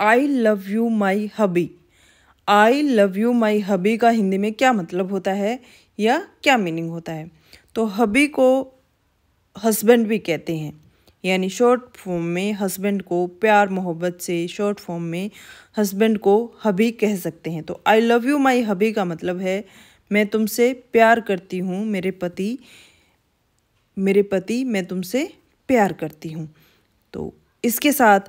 I love you my hubby I love you my hubby का हिंदी में क्या मतलब होता है या क्या मीनिंग होता है तो हबी को हस्बैंड भी कहते हैं यानी शॉर्ट फॉर्म में हस्बैंड को प्यार मोहब्बत से शॉर्ट फॉर्म में हस्बैंड को हबी कह सकते हैं तो आई लव यू माई हबी का मतलब है मैं तुमसे प्यार करती हूँ मेरे पति मेरे पति मैं तुमसे प्यार करती हूँ तो इसके साथ